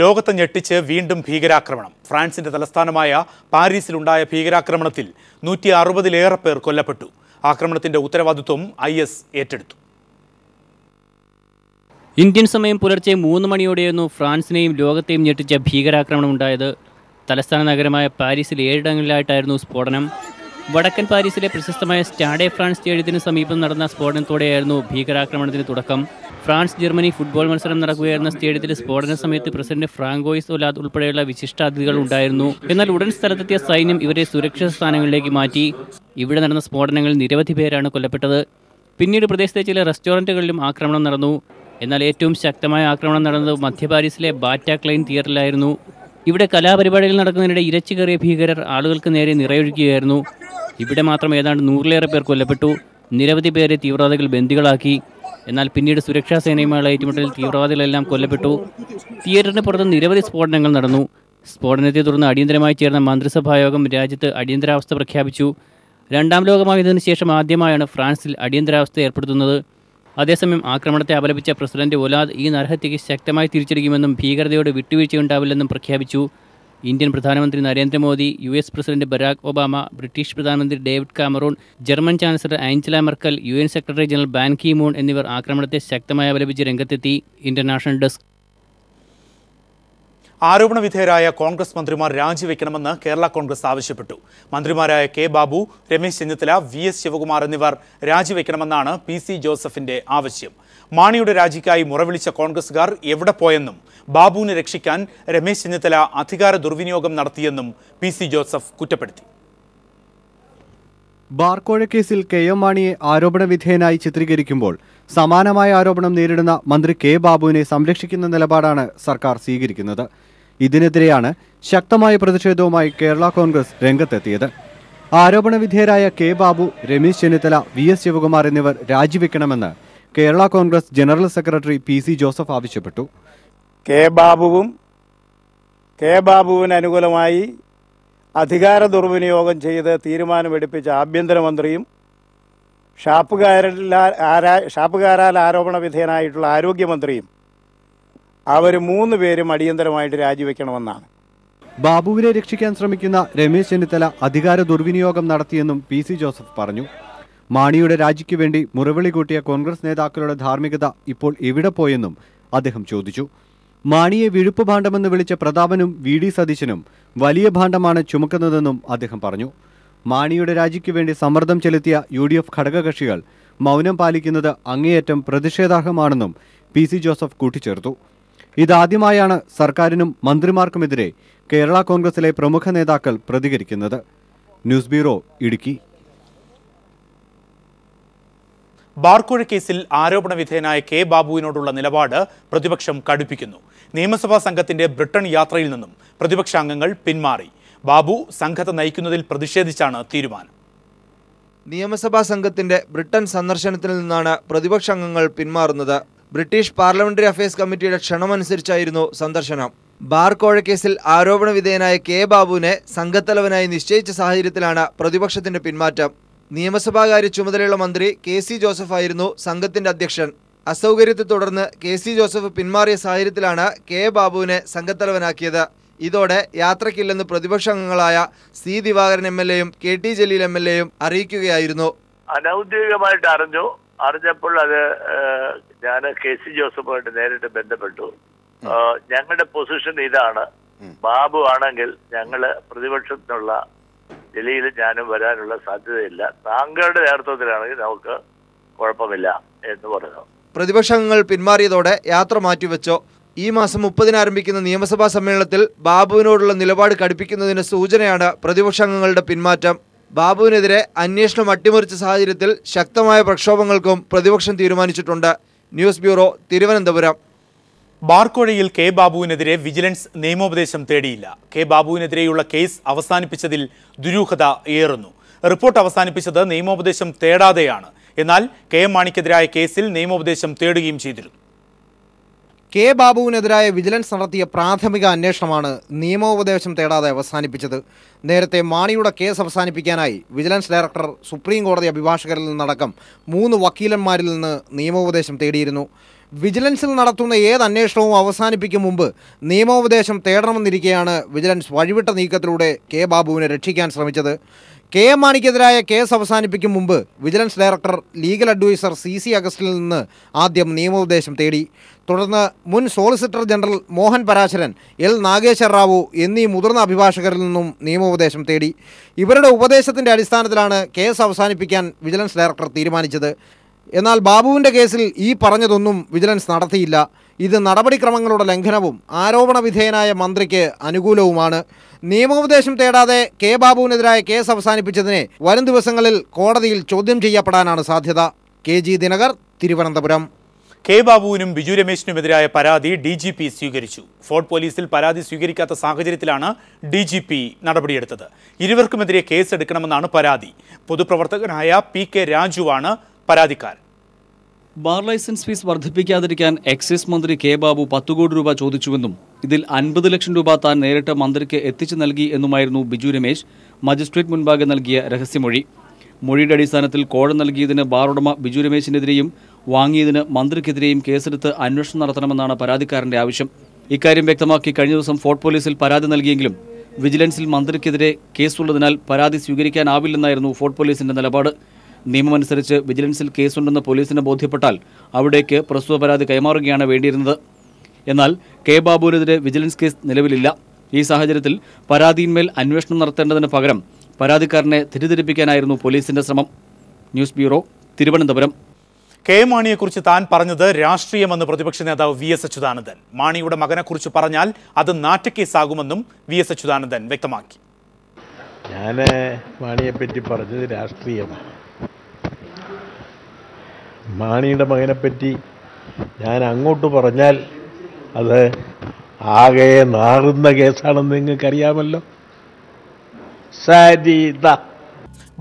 ലോകത്തെ ഞെട്ടിച്ച് വീണ്ടും ഭീകരാക്രമണം ഫ്രാൻസിന്റെ തലസ്ഥാനമായ പാരീസിലുണ്ടായ ഭീകരാക്രമണത്തിൽ നൂറ്റി അറുപതിലേറെ പേർ കൊല്ലപ്പെട്ടു ആക്രമണത്തിന്റെ ഉത്തരവാദിത്വം ഐ എസ് ഏറ്റെടുത്തു ഇന്ത്യൻ സമയം പുലർച്ചെ മൂന്ന് മണിയോടെയായിരുന്നു ഫ്രാൻസിനെയും ലോകത്തെയും ഞെട്ടിച്ച ഭീകരാക്രമണം ഉണ്ടായത് തലസ്ഥാന നഗരമായ പാരീസിൽ ഏഴിടങ്ങളിലായിട്ടായിരുന്നു സ്ഫോടനം വടക്കൻ പാരീസിലെ പ്രശസ്തമായ സ്റ്റാഡെ ഫ്രാൻസ് സ്റ്റേഡിയത്തിന് സമീപം നടന്ന സ്ഫോടനത്തോടെയായിരുന്നു ഭീകരാക്രമണത്തിന് തുടക്കം ഫ്രാൻസ് ജർമ്മനി ഫുട്ബോൾ മത്സരം നടക്കുകയായിരുന്ന സ്റ്റേഡിയത്തിലെ സ്ഫോടന സമയത്ത് പ്രസിഡന്റ് ഫ്രാങ്കോയിസ് ഒലാദ് ഉൾപ്പെടെയുള്ള വിശിഷ്ടാതിഥികൾ ഉണ്ടായിരുന്നു എന്നാൽ ഉടൻ സ്ഥലത്തെത്തിയ സൈന്യം ഇവരെ സുരക്ഷിത സ്ഥാനങ്ങളിലേക്ക് മാറ്റി ഇവിടെ നടന്ന സ്ഫോടനങ്ങളിൽ നിരവധി പേരാണ് കൊല്ലപ്പെട്ടത് പിന്നീട് പ്രദേശത്തെ ചില റെസ്റ്റോറൻറ്റുകളിലും ആക്രമണം നടന്നു എന്നാൽ ഏറ്റവും ശക്തമായ ആക്രമണം നടന്നത് മധ്യ പാരീസിലെ ബാറ്റ ക്ലൈൻ തിയേറ്ററിലായിരുന്നു ഇവിടെ കലാപരിപാടികൾ നടക്കുന്നതിനിടെ ഇരച്ചു കയറിയ ഭീകരർ ആളുകൾക്ക് നേരെ നിറയൊഴിക്കുകയായിരുന്നു ഇവിടെ മാത്രം ഏതാണ്ട് നൂറിലേറെ പേർ കൊല്ലപ്പെട്ടു നിരവധി പേരെ തീവ്രവാദികൾ ബന്ദികളാക്കി എന്നാൽ പിന്നീട് സുരക്ഷാ സേനയുമായുള്ള ഏറ്റുമുട്ടലിൽ തീവ്രവാദികളെല്ലാം കൊല്ലപ്പെട്ടു തിയേറ്ററിന് പുറത്ത് നിരവധി സ്ഫോടനങ്ങൾ നടന്നു സ്ഫോടനത്തെ തുടർന്ന് അടിയന്തരമായി ചേർന്ന മന്ത്രിസഭായോഗം രാജ്യത്ത് അടിയന്തരാവസ്ഥ പ്രഖ്യാപിച്ചു രണ്ടാം ലോകമായതിനു ശേഷം ആദ്യമായാണ് ഫ്രാൻസിൽ അടിയന്തരാവസ്ഥ ഏർപ്പെടുത്തുന്നത് അതേസമയം ആക്രമണത്തെ അപലപിച്ച പ്രസിഡന്റ് ഒലാദ് ഈ നരഹത്യയ്ക്ക് ശക്തമായി തിരിച്ചടിക്കുമെന്നും ഭീകരതയോട് വിട്ടുവീഴ്ചയുണ്ടാവില്ലെന്നും പ്രഖ്യാപിച്ചു ഇന്ത്യൻ പ്രധാനമന്ത്രി Narendra Modi U S president Barack Obama British പ്രധാനമന്ത്രി David Cameron German chancellor Angela Merkel U N secretary general Ban Ki Moon എന്നിവർ ആക്രമണത്തെ ശക്തമായി അപലപിച്ച് രംഗത്തെത്തി ഇന്റർനാഷണൽ ഡെസ്ക് ആരോപണ വിധേയരായ കോൺഗ്രസ് മന്ത്രിമാർ രാജിവെക്കണമെന്ന് കേരള കോൺഗ്രസ് ആവശ്യപ്പെട്ടു മന്ത്രിമാരായ K Babu Ramesh Chennithala V S Sivakumar എന്നിവർ രാജിവെക്കണമെന്നാണ് പി സി ജോസഫിന്റെ ആവശ്യം മാണിയുടെ രാജിക്കായി മുറവിളിച്ച കോൺഗ്രസുകാർ എവിടെ പോയെന്നും ബാബുവിനെ രക്ഷിക്കാൻ രമേശ് ചെന്നിത്തല അധികാര ദുർവിനിയോഗം നടത്തിയെന്നും പി സി ജോസഫ് കുറ്റപ്പെടുത്തി ബാർക്കോഴ കേസിൽ കെ എം മാണിയെ ആരോപണ വിധേയനായി ചിത്രീകരിക്കുമ്പോൾ സമാനമായ ആരോപണം നേരിടുന്ന മന്ത്രി കെ ബാബുവിനെ സംരക്ഷിക്കുന്ന നിലപാടാണ് സർക്കാർ സ്വീകരിക്കുന്നത് ഇതിനെതിരെയാണ് ശക്തമായ പ്രതിഷേധവുമായി കേരള കോൺഗ്രസ് രംഗത്തെത്തിയത് ആരോപണ വിധേയരായ K Babu Ramesh Chennithala V S Sivakumar എന്നിവർ രാജിവെക്കണമെന്ന് Kerala Congress general secretary P C Joseph ആവശ്യപ്പെട്ടു കെ ബാബുവും കെ ബാബുവിന് അനുകൂലമായി അധികാര ദുർവിനിയോഗം ചെയ്ത് തീരുമാനമെടുപ്പിച്ച ആഭ്യന്തരമന്ത്രിയും ഷാപ്പുകാരാൽ ആരോപണ വിധേയനായിട്ടുള്ള ആരോഗ്യമന്ത്രിയും അവർ മൂന്ന് പേരും അടിയന്തരമായിട്ട് രാജിവെക്കണമെന്നാണ് ബാബുവിനെ രക്ഷിക്കാൻ ശ്രമിക്കുന്ന രമേശ് ചെന്നിത്തല അധികാര ദുർവിനിയോഗം നടത്തിയെന്നും പി സി ജോസഫ് പറഞ്ഞു മാണിയുടെ രാജിക്കു വേണ്ടി മുറവിളി കൂട്ടിയ കോൺഗ്രസ് നേതാക്കളുടെ ധാർമ്മികത ഇപ്പോൾ എവിടെ പോയെന്നും അദ്ദേഹം ചോദിച്ചു മാണിയെ വിഴുപ്പ് ഭാണ്ഡമെന്ന് വിളിച്ച പ്രതാപനും വി ഡി സതീശനും വലിയ ഭാണ്ഡമാണ് ചുമക്കുന്നതെന്നും അദ്ദേഹം പറഞ്ഞു മാണിയുടെ രാജിക്കു വേണ്ടി സമ്മർദ്ദം ചെലുത്തിയ യു ഡി എഫ് ഘടകകക്ഷികൾ മൗനം പാലിക്കുന്നത് അങ്ങേയറ്റം പ്രതിഷേധാർഹമാണെന്നും പി സി ജോസഫ് കൂട്ടിച്ചേർത്തു ഇതാദ്യമായാണ് സർക്കാരിനും മന്ത്രിമാർക്കുമെതിരെ കേരള കോൺഗ്രസിലെ പ്രമുഖ നേതാക്കൾ പ്രതികരിക്കുന്നത് ന്യൂസ് ബ്യൂറോ ഇടുക്കി ബാർക്കോഴ കേസിൽ ആരോപണ വിധേയനായ കെ ബാബുവിനോടുള്ള നിലപാട് പ്രതിപക്ഷം കടുപ്പിക്കുന്നു നിയമസഭാ സംഘത്തിന്റെ ബ്രിട്ടൻ യാത്രയിൽ നിന്നും പ്രതിപക്ഷാംഗങ്ങൾ പിന്മാറി ബാബു സംഘത്തെ നയിക്കുന്നതിൽ പ്രതിഷേധിച്ചാണ് തീരുമാനം നിയമസഭാ സംഘത്തിന്റെ ബ്രിട്ടൻ സന്ദർശനത്തിൽ നിന്നാണ് പ്രതിപക്ഷാംഗങ്ങൾ പിന്മാറുന്നത് ബ്രിട്ടീഷ് പാർലമെന്ററി അഫയേഴ്സ് കമ്മിറ്റിയുടെ ക്ഷണമനുസരിച്ചായിരുന്നു സന്ദർശനം ബാർകോഴ കേസിൽ ആരോപണ വിധേയനായ കെ ബാബുവിനെ സംഘത്തലവനായി നിശ്ചയിച്ച സാഹചര്യത്തിലാണ് പ്രതിപക്ഷത്തിന്റെ പിന്മാറ്റം നിയമസഭാകാര്യ ചുമതലയുള്ള മന്ത്രി കെ സി ജോസഫായിരുന്നു സംഘത്തിന്റെ അധ്യക്ഷൻ അസൗകര്യത്തെ തുടർന്ന് കെ സി ജോസഫ് പിന്മാറിയ സാഹചര്യത്തിലാണ് കെ ബാബുവിനെ സംഘത്തലവനാക്കിയത് ഇതോടെ യാത്രയ്ക്കില്ലെന്ന് അംഗങ്ങളായ സി ദിവാകരൻ എം എൽ എയും K T Jaleel M L എയും അറിയിക്കുകയായിരുന്നു അനൌദ്യോഗികമായിട്ട് അറിഞ്ഞു അറിഞ്ഞപ്പോൾ അത് ഞാൻ കെ സി ജോസഫുമായിട്ട് നേരിട്ട് ബന്ധപ്പെട്ടു ഞങ്ങളുടെ പൊസിഷൻ ഇതാണ് ബാബു ആണെങ്കിൽ ഞങ്ങള് പ്രതിപക്ഷത്തിനുള്ള ഡൽഹിയിൽ ഞാനും വരാനുള്ള സാധ്യതയില്ല താങ്കളുടെ നേതൃത്വത്തിലാണെങ്കിൽ നമുക്ക് കുഴപ്പമില്ല എന്ന് പറഞ്ഞു പ്രതിപക്ഷങ്ങൾ പിന്മാറിയതോടെ യാത്ര മാറ്റിവെച്ചോ ഈ മാസം മുപ്പതിന് ആരംഭിക്കുന്ന നിയമസഭാ സമ്മേളനത്തിൽ ബാബുവിനോടുള്ള നിലപാട് കടുപ്പിക്കുന്നതിന് സൂചനയാണ് പ്രതിപക്ഷാംഗങ്ങളുടെ പിന്മാറ്റം ബാബുവിനെതിരെ അന്വേഷണം അട്ടിമറിച്ച സാഹചര്യത്തിൽ ശക്തമായ പ്രക്ഷോഭങ്ങൾക്കും പ്രതിപക്ഷം തീരുമാനിച്ചിട്ടുണ്ട് ന്യൂസ് ബ്യൂറോ തിരുവനന്തപുരം ബാർക്കോഴയിൽ കെ ബാബുവിനെതിരെ വിജിലൻസ് നിയമോപദേശം തേടിയില്ല കെ ബാബുവിനെതിരെയുള്ള കേസ് അവസാനിപ്പിച്ചതിൽ ദുരൂഹത ഏറുന്നു റിപ്പോർട്ട് അവസാനിപ്പിച്ചത് നിയമോപദേശം തേടാതെയാണ് എന്നാൽ കെ എം മാണിക്കെതിരായ കേസിൽ നിയമോപദേശം തേടുകയും ചെയ്തിരുന്നു കെ ബാബുവിനെതിരായ വിജിലൻസ് നടത്തിയ പ്രാഥമിക അന്വേഷണമാണ് നിയമോപദേശം തേടാതെ അവസാനിപ്പിച്ചത് നേരത്തെ മാണിയുടെ കേസ് അവസാനിപ്പിക്കാനായി വിജിലൻസ് ഡയറക്ടർ സുപ്രീം കോടതി അഭിഭാഷകരിൽ നിന്നടക്കം മൂന്ന് വക്കീലന്മാരിൽ നിന്ന് നിയമോപദേശം തേടിയിരുന്നു വിജിലൻസിൽ നടത്തുന്ന ഏത് അന്വേഷണവും അവസാനിപ്പിക്കും മുമ്പ് നിയമോപദേശം തേടണമെന്നിരിക്കെയാണ് വിജിലൻസ് വഴിവിട്ട നീക്കത്തിലൂടെ കെ ബാബുവിനെ രക്ഷിക്കാൻ ശ്രമിച്ചത് കെ എം മാണിക്കെതിരായ കേസ് അവസാനിപ്പിക്കും മുമ്പ് vigilance director legal adviser C C അഗസ്റ്റിൽ നിന്ന് ആദ്യം നിയമോപദേശം തേടി തുടർന്ന് മുൻ solicitor general Mohan Parasaran L Nageswar Rao എന്നീ മുതിർന്ന അഭിഭാഷകരിൽ നിന്നും നിയമോപദേശം തേടി ഇവരുടെ ഉപദേശത്തിൻ്റെ അടിസ്ഥാനത്തിലാണ് കേസ് അവസാനിപ്പിക്കാൻ വിജിലൻസ് ഡയറക്ടർ തീരുമാനിച്ചത് എന്നാൽ ബാബുവിൻ്റെ കേസിൽ ഈ പറഞ്ഞതൊന്നും വിജിലൻസ് നടത്തിയില്ല ഇത് നടപടിക്രമങ്ങളുടെ ലംഘനവും ആരോപണ വിധേയനായ മന്ത്രിക്ക് അനുകൂലവുമാണ് നിയമോപദേശം തേടാതെ കെ ബാബുവിനെതിരായ കേസ് അവസാനിപ്പിച്ചതിനെ വരും ദിവസങ്ങളിൽ കോടതിയിൽ ചോദ്യം ചെയ്യപ്പെടാനാണ് സാധ്യത K G Dinakar Thiruvananthapuram K ബാബുവിനും ബിജു രമേശിനുമെതിരായ പരാതി ഡി ജി പി സ്വീകരിച്ചു ഫോർട്ട് പോലീസിൽ പരാതി സ്വീകരിക്കാത്ത സാഹചര്യത്തിലാണ് ഡി ജി പി നടപടിയെടുത്തത് ഇരുവർക്കുമെതിരെ കേസെടുക്കണമെന്നാണ് പരാതി പൊതുപ്രവർത്തകനായ പി കെ രാജുവാണ് പരാതിക്കാരൻ ബാർ ലൈസൻസ് ഫീസ് വർദ്ധിപ്പിക്കാതിരിക്കാൻ എക്സൈസ് മന്ത്രി കെ ബാബു പത്തു കോടി രൂപ ചോദിച്ചുവെന്നും ഇതിൽ അൻപത് ലക്ഷം രൂപ താൻ നേരിട്ട് മന്ത്രിക്ക് എത്തിച്ചു നൽകി എന്നുമായിരുന്നു ബിജു രമേശ് മജിസ്ട്രേറ്റ് മുൻപാകെ നൽകിയ രഹസ്യമൊഴി മൊഴിയുടെ അടിസ്ഥാനത്തിൽ കോഴ നൽകിയതിന് ഉടമ ബിജു രമേശിനെതിരെയും വാങ്ങിയതിന് മന്ത്രിക്കെതിരെയും കേസെടുത്ത് അന്വേഷണം നടത്തണമെന്നാണ് പരാതിക്കാരന്റെ ആവശ്യം ഇക്കാര്യം വ്യക്തമാക്കി കഴിഞ്ഞ ദിവസം ഫോർട്ട് പോലീസിൽ പരാതി നൽകിയെങ്കിലും വിജിലൻസിൽ മന്ത്രിക്കെതിരെ കേസുള്ളതിനാൽ പരാതി സ്വീകരിക്കാനാവില്ലെന്നായിരുന്നു ഫോർട്ട് പോലീസിന്റെ നിലപാട് നിയമമനുസരിച്ച് വിജിലൻസിൽ കേസുണ്ടെന്ന് പോലീസിന് ബോധ്യപ്പെട്ടാൽ അവിടേക്ക് പ്രസ്തുത പരാതി കൈമാറുകയാണ് വേണ്ടിയിരുന്നത് എന്നാൽ കെ ബാബുവിനെതിരെ വിജിലൻസ് കേസ് നിലവിലില്ല ഈ സാഹചര്യത്തിൽ പരാതിയിന്മേൽ അന്വേഷണം നടത്തേണ്ടതിന് പകരം പരാതിക്കാരനെ തെറ്റിദ്ധരിപ്പിക്കാനായിരുന്നു പോലീസിന്റെ ശ്രമം ന്യൂസ് ബ്യൂറോ തിരുവനന്തപുരം കെ മാണിയെക്കുറിച്ച് താൻ പറഞ്ഞത് രാഷ്ട്രീയമെന്ന് പ്രതിപക്ഷ നേതാവ് വി എസ് അച്യുതാനന്ദൻ മാണിയുടെ മകനെക്കുറിച്ച് പറഞ്ഞാൽ അത് നാറ്റക്കേസാകുമെന്നും വി എസ് അച്യുതാനന്ദൻ വ്യക്തമാക്കി ഞാൻ മാണിയെപ്പറ്റി പറഞ്ഞത് രാഷ്ട്രീയമാണ് മാണിയുടെ മകനെപ്പറ്റി ഞാൻ അങ്ങോട്ട് പറഞ്ഞാൽ അത് ആകെ നാറുന്ന കേസാണെന്ന് നിങ്ങൾക്കറിയാമല്ലോ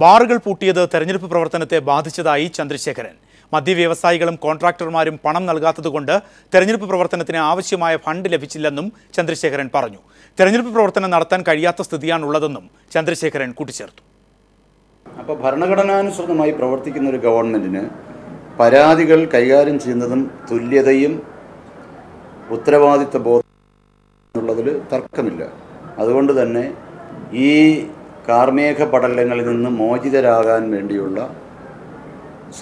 ബാറുകൾ പൂട്ടിയത് തെരഞ്ഞെടുപ്പ് പ്രവർത്തനത്തെ ബാധിച്ചതായി ചന്ദ്രശേഖരൻ മദ്യവ്യവസായികളും കോൺട്രാക്ടർമാരും പണം നൽകാത്തതുകൊണ്ട് തെരഞ്ഞെടുപ്പ് പ്രവർത്തനത്തിന് ആവശ്യമായ ഫണ്ട് ലഭിച്ചില്ലെന്നും ചന്ദ്രശേഖരൻ പറഞ്ഞു തെരഞ്ഞെടുപ്പ് പ്രവർത്തനം നടത്താൻ കഴിയാത്ത സ്ഥിതിയാണുള്ളതെന്നും ചന്ദ്രശേഖരൻ കൂട്ടിച്ചേർത്തു അപ്പോൾ ഭരണഘടനാനുസൃതമായി പ്രവർത്തിക്കുന്ന ഒരു ഗവൺമെൻറ്റിന് പരാതികൾ കൈകാര്യം ചെയ്യുന്നതും തുല്യതയും ഉത്തരവാദിത്വ ബോധം എന്നുള്ളതിൽ തർക്കമില്ല അതുകൊണ്ട് തന്നെ ഈ കാർമേഘ പടലങ്ങളിൽ നിന്ന് മോചിതരാകാൻ വേണ്ടിയുള്ള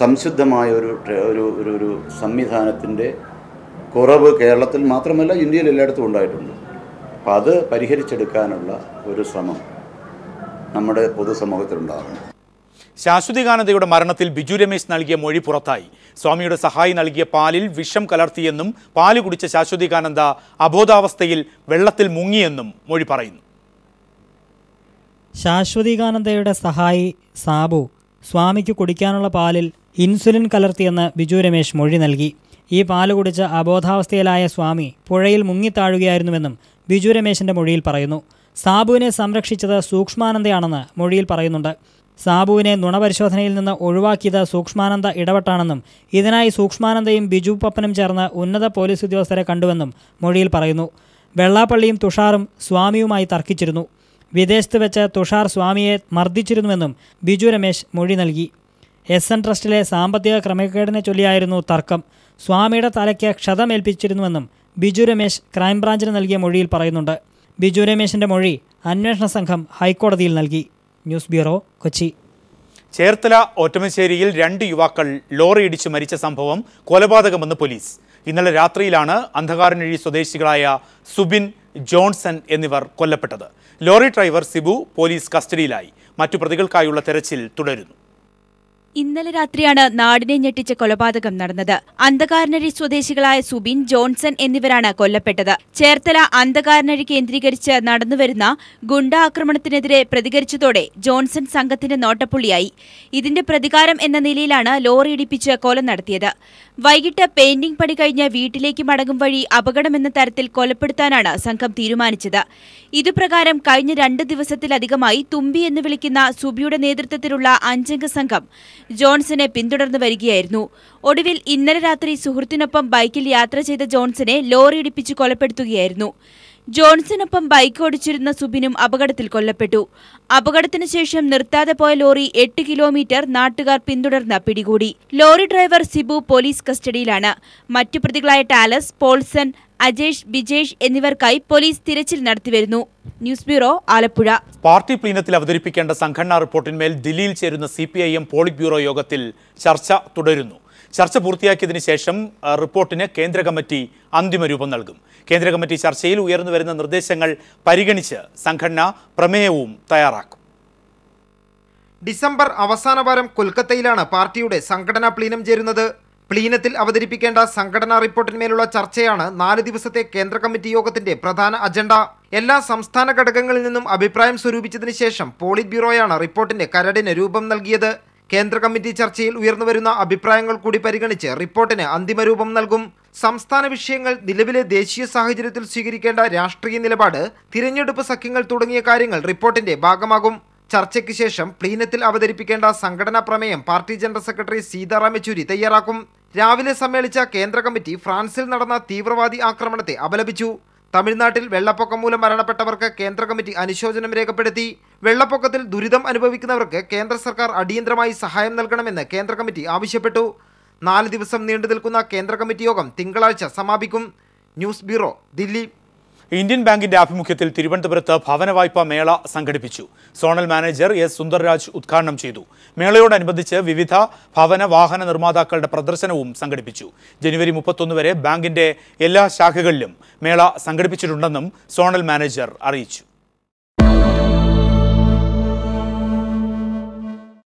സംശുദ്ധമായ ഒരു ഒരു ഒരു ഒരു സംവിധാനത്തിൻ്റെ കുറവ് കേരളത്തിൽ മാത്രമല്ല ഇന്ത്യയിൽ എല്ലായിടത്തും ഉണ്ടായിട്ടുണ്ട് അപ്പം അത് പരിഹരിച്ചെടുക്കാനുള്ള ഒരു ശ്രമം നമ്മുടെ പൊതുസമൂഹത്തിലുണ്ടാകുന്നു ശാശ്വതികാനന്ദയുടെ മരണത്തിൽ ബിജു രമേശ് നൽകിയ മൊഴി പുറത്തായി സ്വാമിയുടെ സഹായി നൽകിയ പാലിൽ വിഷം കലർത്തിയെന്നും പാല് കുടിച്ച ശാശ്വതികാനന്ദ അബോധാവസ്ഥയിൽ വെള്ളത്തിൽ മുങ്ങിയെന്നും മൊഴി പറയുന്നു ശാശ്വതികാനന്ദയുടെ സഹായി സാബു സ്വാമിക്ക് കുടിക്കാനുള്ള പാലിൽ ഇൻസുലിൻ കലർത്തിയെന്ന് ബിജു രമേശ് മൊഴി നൽകി ഈ പാല് കുടിച്ച അബോധാവസ്ഥയിലായ സ്വാമി പുഴയിൽ മുങ്ങിത്താഴുകയായിരുന്നുവെന്നും ബിജു രമേശിൻ്റെ മൊഴിയിൽ പറയുന്നു സാബുവിനെ സംരക്ഷിച്ചത് സൂക്ഷ്മാനന്ദയാണെന്ന് മൊഴിയിൽ പറയുന്നുണ്ട് സാബുവിനെ നുണപരിശോധനയിൽ നിന്ന് ഒഴിവാക്കിയത് സൂക്ഷ്മാനന്ദ ഇടപെട്ടാണെന്നും ഇതിനായി സൂക്ഷ്മാനന്ദയും ബിജു പപ്പനും ചേർന്ന് ഉന്നത പോലീസ് ഉദ്യോഗസ്ഥരെ കണ്ടുവെന്നും മൊഴിയിൽ പറയുന്നു വെള്ളാപ്പള്ളിയും തുഷാറും സ്വാമിയുമായി തർക്കിച്ചിരുന്നു വിദേശത്ത് വെച്ച് തുഷാർ സ്വാമിയെ മർദ്ദിച്ചിരുന്നുവെന്നും ബിജു രമേശ് മൊഴി നൽകി എസ് എൻ ട്രസ്റ്റിലെ സാമ്പത്തിക ക്രമക്കേടിനെ ചൊല്ലിയായിരുന്നു തർക്കം സ്വാമിയുടെ തലയ്ക്ക് ക്ഷതമേൽപ്പിച്ചിരുന്നുവെന്നും ബിജു രമേശ് ക്രൈംബ്രാഞ്ചിന് നൽകിയ മൊഴിയിൽ പറയുന്നുണ്ട് ബിജു രമേശിൻ്റെ മൊഴി അന്വേഷണ സംഘം ഹൈക്കോടതിയിൽ നൽകി ന്യൂസ് ബ്യൂറോ കൊച്ചി ചേർത്തല ഓറ്റമശ്ശേരിയിൽ രണ്ട് യുവാക്കൾ ലോറി ഇടിച്ച് മരിച്ച സംഭവം കൊലപാതകമെന്ന് പോലീസ് ഇന്നലെ രാത്രിയിലാണ് അന്ധകാരനഴി സ്വദേശികളായ സുബിൻ ജോൺസൺ എന്നിവർ കൊല്ലപ്പെട്ടത് ലോറി ഡ്രൈവർ സിബു പോലീസ് കസ്റ്റഡിയിലായി മറ്റു പ്രതികൾക്കായുള്ള തെരച്ചിൽ തുടരുന്നു ഇന്നലെ രാത്രിയാണ് നാടിനെ ഞെട്ടിച്ച കൊലപാതകം നടന്നത് അന്ധകാരനഴി സ്വദേശികളായ സുബിൻ ജോൺസൺ എന്നിവരാണ് കൊല്ലപ്പെട്ടത് ചേർത്തല അന്ധകാരനഴി കേന്ദ്രീകരിച്ച് നടന്നുവരുന്ന ഗുണ്ട ആക്രമണത്തിനെതിരെ പ്രതികരിച്ചതോടെ ജോൺസൺ സംഘത്തിന്റെ നോട്ടപ്പുള്ളിയായി ഇതിന്റെ പ്രതികാരം എന്ന നിലയിലാണ് ലോറി ഇടിപ്പിച്ച് കൊല നടത്തിയത് വൈകിട്ട് പെയിന്റിംഗ് പണി കഴിഞ്ഞ് വീട്ടിലേക്ക് മടങ്ങും വഴി അപകടമെന്ന തരത്തിൽ കൊലപ്പെടുത്താനാണ് സംഘം തീരുമാനിച്ചത് ഇതുപ്രകാരം കഴിഞ്ഞ രണ്ട് ദിവസത്തിലധികമായി തുമ്പി എന്ന് വിളിക്കുന്ന സുബിയുടെ നേതൃത്വത്തിലുള്ള അഞ്ചംഗ സംഘം ജോൺസനെ പിന്തുടർന്നു വരികയായിരുന്നു ഒടുവിൽ ഇന്നലെ രാത്രി സുഹൃത്തിനൊപ്പം ബൈക്കിൽ യാത്ര ചെയ്ത ജോൺസനെ ലോറിയിടിപ്പിച്ച് കൊലപ്പെടുത്തുകയായിരുന്നു ജോൺസണൊപ്പം ബൈക്ക് ഓടിച്ചിരുന്ന സുബിനും അപകടത്തിൽ കൊല്ലപ്പെട്ടു അപകടത്തിന് ശേഷം നിർത്താതെ പോയ ലോറി എട്ട് കിലോമീറ്റർ നാട്ടുകാർ പിന്തുടർന്ന് പിടികൂടി ലോറി ഡ്രൈവർ സിബു പോലീസ് കസ്റ്റഡിയിലാണ് മറ്റു പ്രതികളായ ടാലസ് പോൾസൺ അജേഷ് ബിജേഷ് എന്നിവർക്കായി പോലീസ് തിരച്ചിൽ നടത്തിവരുന്നു ന്യൂസ് ബ്യൂറോ ആലപ്പുഴ പാർട്ടി പ്ലീനത്തിൽ അവതരിപ്പിക്കേണ്ട സംഘടനാ റിപ്പോർട്ടിന്മേൽ ദില്ലിയിൽ ചേരുന്ന സി പോളിറ്റ് ബ്യൂറോ യോഗത്തിൽ ചർച്ച തുടരുന്നു ചർച്ച പൂർത്തിയാക്കിയതിന് ശേഷം റിപ്പോർട്ടിന് കേന്ദ്ര കമ്മിറ്റി അന്തിമ രൂപം നൽകും കേന്ദ്ര കമ്മിറ്റി ചർച്ചയിൽ ഉയർന്നു വരുന്ന നിർദ്ദേശങ്ങൾ പരിഗണിച്ച് സംഘടന പ്രമേയവും തയ്യാറാക്കും ഡിസംബർ അവസാന വാരം കൊൽക്കത്തയിലാണ് പാർട്ടിയുടെ സംഘടനാ പ്ലീനം ചേരുന്നത് പ്ലീനത്തിൽ അവതരിപ്പിക്കേണ്ട സംഘടനാ റിപ്പോർട്ടിന്മേലുള്ള ചർച്ചയാണ് നാല് ദിവസത്തെ കേന്ദ്ര കമ്മിറ്റി യോഗത്തിന്റെ പ്രധാന അജണ്ട എല്ലാ സംസ്ഥാന ഘടകങ്ങളിൽ നിന്നും അഭിപ്രായം സ്വരൂപിച്ചതിന് ശേഷം പോളിറ്റ് ബ്യൂറോയാണ് റിപ്പോർട്ടിന്റെ കരടിന് രൂപം നൽകിയത് കേന്ദ്ര കമ്മിറ്റി ചർച്ചയിൽ ഉയർന്നുവരുന്ന അഭിപ്രായങ്ങൾ കൂടി പരിഗണിച്ച് റിപ്പോർട്ടിന് അന്തിമരൂപം നൽകും സംസ്ഥാന വിഷയങ്ങൾ നിലവിലെ ദേശീയ സാഹചര്യത്തിൽ സ്വീകരിക്കേണ്ട രാഷ്ട്രീയ നിലപാട് തിരഞ്ഞെടുപ്പ് സഖ്യങ്ങൾ തുടങ്ങിയ കാര്യങ്ങൾ റിപ്പോർട്ടിന്റെ ഭാഗമാകും ചർച്ചയ്ക്ക് ശേഷം പ്ലീനത്തിൽ അവതരിപ്പിക്കേണ്ട സംഘടനാ പ്രമേയം party general secretary Sitaram Yechury തയ്യാറാക്കും രാവിലെ സമ്മേളിച്ച കേന്ദ്ര കമ്മിറ്റി ഫ്രാൻസിൽ നടന്ന തീവ്രവാദി ആക്രമണത്തെ അപലപിച്ചു തമിഴ്നാട്ടിൽ വെള്ളപ്പൊക്കം മൂലം മരണപ്പെട്ടവർക്ക് കേന്ദ്ര കമ്മിറ്റി അനുശോചനം രേഖപ്പെടുത്തി വെള്ളപ്പൊക്കത്തിൽ ദുരിതം അനുഭവിക്കുന്നവർക്ക് കേന്ദ്ര സർക്കാർ അടിയന്തരമായി സഹായം നൽകണമെന്ന് കേന്ദ്ര കമ്മിറ്റി ആവശ്യപ്പെട്ടു നാല് ദിവസം നീണ്ടു നിൽക്കുന്ന കേന്ദ്ര കമ്മിറ്റി യോഗം തിങ്കളാഴ്ച സമാപിക്കും ന്യൂസ് ബ്യൂറോ ദില്ലി ഇന്ത്യൻ ബാങ്കിന്റെ ആഭിമുഖ്യത്തിൽ തിരുവനന്തപുരത്ത് ഭവന വായ്പാ മേള സംഘടിപ്പിച്ചു സോണൽ മാനേജർ എസ് സുന്ദർരാജ് ഉദ്ഘാടനം ചെയ്തു മേളയോടനുബന്ധിച്ച് വിവിധ ഭവന വാഹന നിർമ്മാതാക്കളുടെ പ്രദർശനവും സംഘടിപ്പിച്ചു ജനുവരി മുപ്പത്തൊന്ന് വരെ ബാങ്കിന്റെ എല്ലാ ശാഖകളിലും മേള സംഘടിപ്പിച്ചിട്ടുണ്ടെന്നും സോണൽ മാനേജർ അറിയിച്ചു